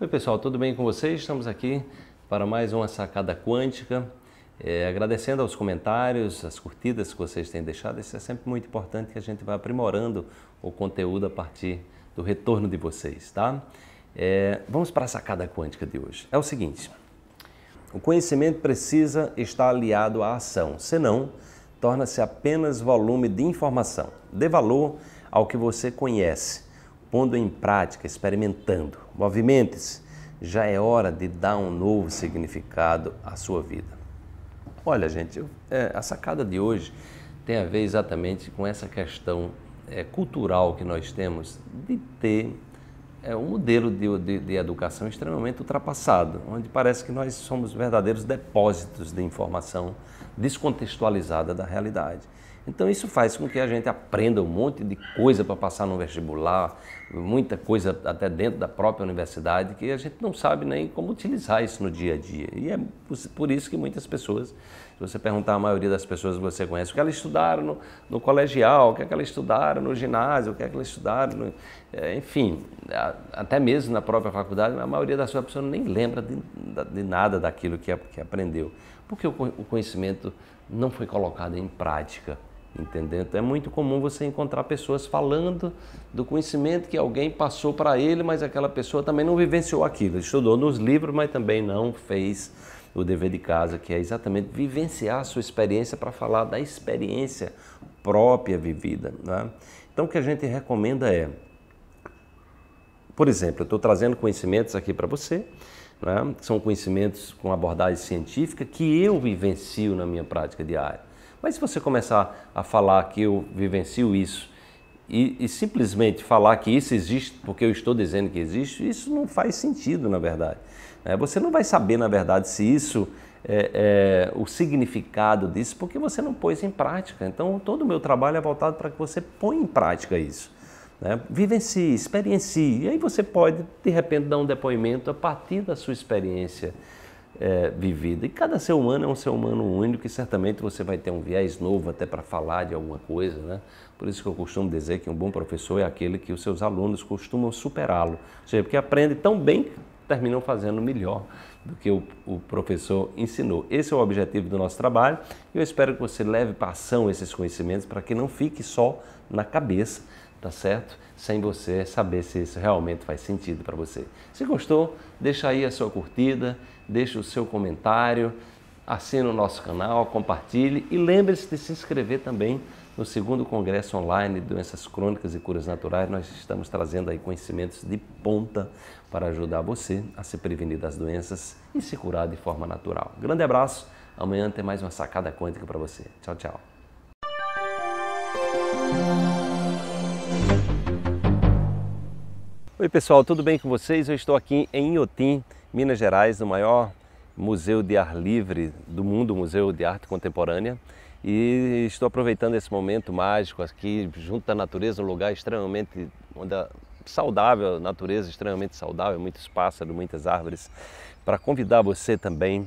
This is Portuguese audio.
Oi pessoal, tudo bem com vocês? Estamos aqui para mais uma sacada quântica. É, agradecendo aos comentários, as curtidas que vocês têm deixado, isso é sempre muito importante que a gente vá aprimorando o conteúdo a partir do retorno de vocês, tá? É, vamos para a sacada quântica de hoje. É o seguinte: o conhecimento precisa estar aliado à ação, senão torna-se apenas volume de informação. Dê valor ao que você conhece pondo em prática, experimentando. movimentos, se já é hora de dar um novo significado à sua vida. Olha, gente, eu, é, a sacada de hoje tem a ver exatamente com essa questão é, cultural que nós temos de ter é, um modelo de, de, de educação extremamente ultrapassado, onde parece que nós somos verdadeiros depósitos de informação descontextualizada da realidade. Então isso faz com que a gente aprenda um monte de coisa para passar no vestibular, muita coisa até dentro da própria universidade que a gente não sabe nem como utilizar isso no dia a dia. E é por isso que muitas pessoas, se você perguntar à maioria das pessoas que você conhece, o que elas estudaram no, no colegial, o que, é que elas estudaram no ginásio, o que, é que elas estudaram, no, eh, enfim, a, até mesmo na própria faculdade, a maioria das pessoas nem lembra de, de nada daquilo que, que aprendeu, porque o, o conhecimento não foi colocado em prática. Entendendo, Então é muito comum você encontrar pessoas falando do conhecimento que alguém passou para ele, mas aquela pessoa também não vivenciou aquilo. Estudou nos livros, mas também não fez o dever de casa, que é exatamente vivenciar a sua experiência para falar da experiência própria vivida. Né? Então o que a gente recomenda é, por exemplo, eu estou trazendo conhecimentos aqui para você, né? são conhecimentos com abordagem científica que eu vivencio na minha prática diária. Mas se você começar a falar que eu vivencio isso e, e, simplesmente falar que isso existe porque eu estou dizendo que existe, isso não faz sentido, na verdade. Né? Você não vai saber, na verdade, se isso é, é o significado disso, porque você não pôs em prática. Então, todo o meu trabalho é voltado para que você põe em prática isso. Né? Vivencie, experiencie. E aí você pode, de repente, dar um depoimento a partir da sua experiência é, vivida. E cada ser humano é um ser humano único e certamente você vai ter um viés novo até para falar de alguma coisa, né? Por isso que eu costumo dizer que um bom professor é aquele que os seus alunos costumam superá-lo. Ou seja, porque aprende tão bem que terminam fazendo melhor do que o, o, professor ensinou. Esse é o objetivo do nosso trabalho e eu espero que você leve para ação esses conhecimentos para que não fique só na cabeça, tá certo? Sem você saber se isso realmente faz sentido para você. Se gostou, deixa aí a sua curtida, deixa o seu comentário, assina o nosso canal, compartilhe e lembre-se de se inscrever também no segundo congresso online de doenças crônicas e curas naturais. Nós estamos trazendo aí conhecimentos de ponta para ajudar você a se prevenir das doenças e se curar de forma natural. Grande abraço. Amanhã tem mais uma sacada quântica para você. Tchau, tchau. Oi pessoal, tudo bem com vocês? Eu estou aqui em Inhotim, Minas Gerais, no maior museu de ar livre do mundo, Museu de Arte Contemporânea. E estou aproveitando esse momento mágico aqui, junto à natureza, um lugar extremamente é saudável, natureza extremamente saudável, muitos pássaros, muitas árvores, para convidar você também